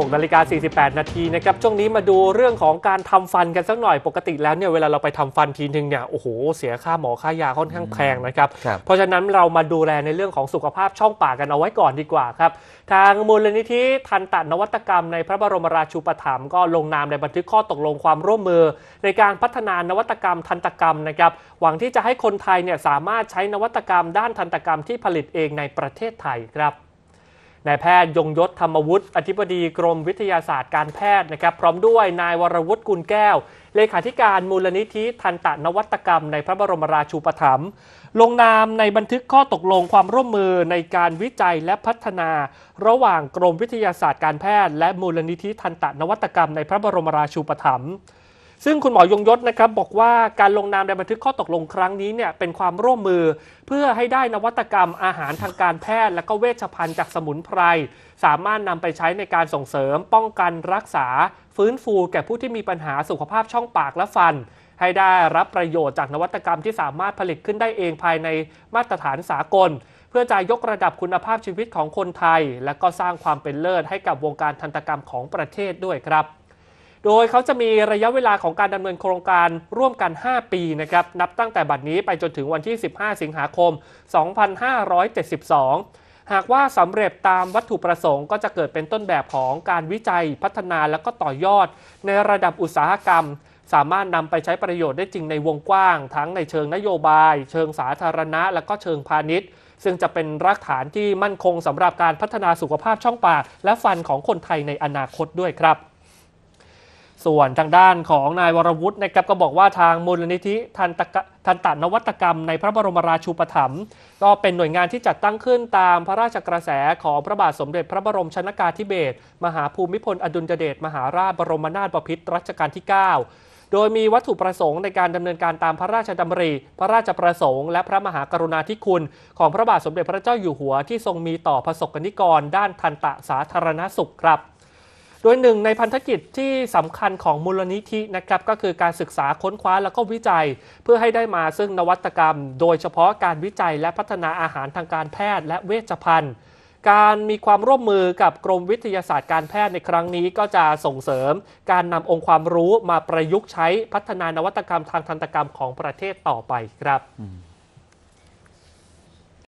6นาฬิกา48 นาทีนะครับช่วงนี้มาดูเรื่องของการทำฟันกันสักหน่อยปกติแล้วเนี่ยเวลาเราไปทำฟันทีนึงเนี่ยโอ้โห เสียค่าหมอค่ายาค่อนข้างแพงนะครับ เพราะฉะนั้นเรามาดูแลในเรื่องของสุขภาพช่องปากกันเอาไว้ก่อนดีกว่าครับทางมูลนิธิทันตนวัตกรรมในพระบรมราชูปถัมภ์ก็ลงนามในบันทึกข้อตกลงความร่วมมือในการพัฒนานวัตกรรมทันตกรรมนะครับหวังที่จะให้คนไทยเนี่ยสามารถใช้นวัตกรรมด้านทันตกรรมที่ผลิตเองในประเทศไทยครับนายแพทย์ยงยศธรรมวุฒิ อธิบดีกรมวิทยาศาสตร์การแพทย์นะครับ พร้อมด้วยนายวรวุฒิกุลแก้วเลขาธิการมูลนิธิทันตนวัตกรรม ในพระบรมราชูปถัมภ์ลงนามในบันทึกข้อตกลงความร่วมมือในการวิจัยและพัฒนา ระหว่างกรมวิทยาศาสตร์การแพทย์ และมูลนิธิทันตนวัตกรรมใน พระบรมราชูปถัมภ์ซึ่งคุณหมอยงยศนะครับบอกว่าการลงนามในบันทึกข้อตกลงครั้งนี้เนี่ยเป็นความร่วมมือ เพื่อให้ได้นวัตกรรม อาหารทางการแพทย์ และก็เวชภัณฑ์จากสมุนไพร สามารถนำไปใช้ในการส่งเสริม ป้องกันรักษา ฟื้นฟูแก่ผู้ที่มีปัญหาสุขภาพช่องปากและฟัน ให้ได้รับประโยชน์จากนวัตกรรมที่สามารถผลิตขึ้นได้เองภายในมาตรฐานสากล เพื่อจะยกระดับคุณภาพชีวิตของคนไทย และก็สร้างความเป็นเลิศให้กับวงการทันตกรรมของประเทศด้วยครับโดยเขาจะมีระยะเวลาของการดำเนินโครงการร่วมกัน 5 ปี นะครับ นับตั้งแต่บัดนี้ไปจนถึงวันที่ 15 สิงหาคม 2572 หากว่าสำเร็จตามวัตถุประสงค์ก็จะเกิดเป็นต้นแบบของการวิจัย พัฒนาและก็ต่อยอด ในระดับอุตสาหกรรม สามารถนำไปใช้ประโยชน์ได้จริงในวงกว้างทั้งในเชิงนโยบาย เชิงสาธารณะและก็เชิงพาณิชย์ ซึ่งจะเป็นรากฐานที่มั่นคงสำหรับการพัฒนาสุขภาพช่องปากและฟันของคนไทยในอนาคตด้วยครับส่วนทางด้านของนายวรวุฒินะครับก็บอกว่าทางมูลนิธิทันตทันตนวัตกรรมในพระบรมราชูปถัมภ์ก็เป็นหน่วยงานที่จัดตั้งขึ้นตามพระราชกระแสของพระบาทสมเด็จพระบรมชนากาธิเบศรมหาภูมิพลอดุลยเดชมหาราชบรมนาถบพิตรรัชกาลที่ 9 โดยมีวัตถุประสงค์ในการดำเนินการตามพระราชดำริ พระราชประสงค์ และพระมหากรุณาธิคุณ ของพระบาทสมเด็จพระเจ้าอยู่หัวที่ทรงมีต่อพระสกนิกร ด้านทันตะสาธารณสุขครับโดยหนึ่งในพันธกิจที่สำคัญของมูลนิธินะครับก็คือการศึกษาค้นคว้าแล้วก็วิจัย เพื่อให้ได้มาซึ่งนวัตกรรมโดยเฉพาะการวิจัยและพัฒนาอาหารทางการแพทย์และเวชภัณฑ์ การมีความร่วมมือกับกรมวิทยาศาสตร์การแพทย์ในครั้งนี้ก็จะส่งเสริมการนำองค์ความรู้มาประยุกต์ใช้พัฒนานวัตกรรมทางทันตกรรมของประเทศต่อไปครับ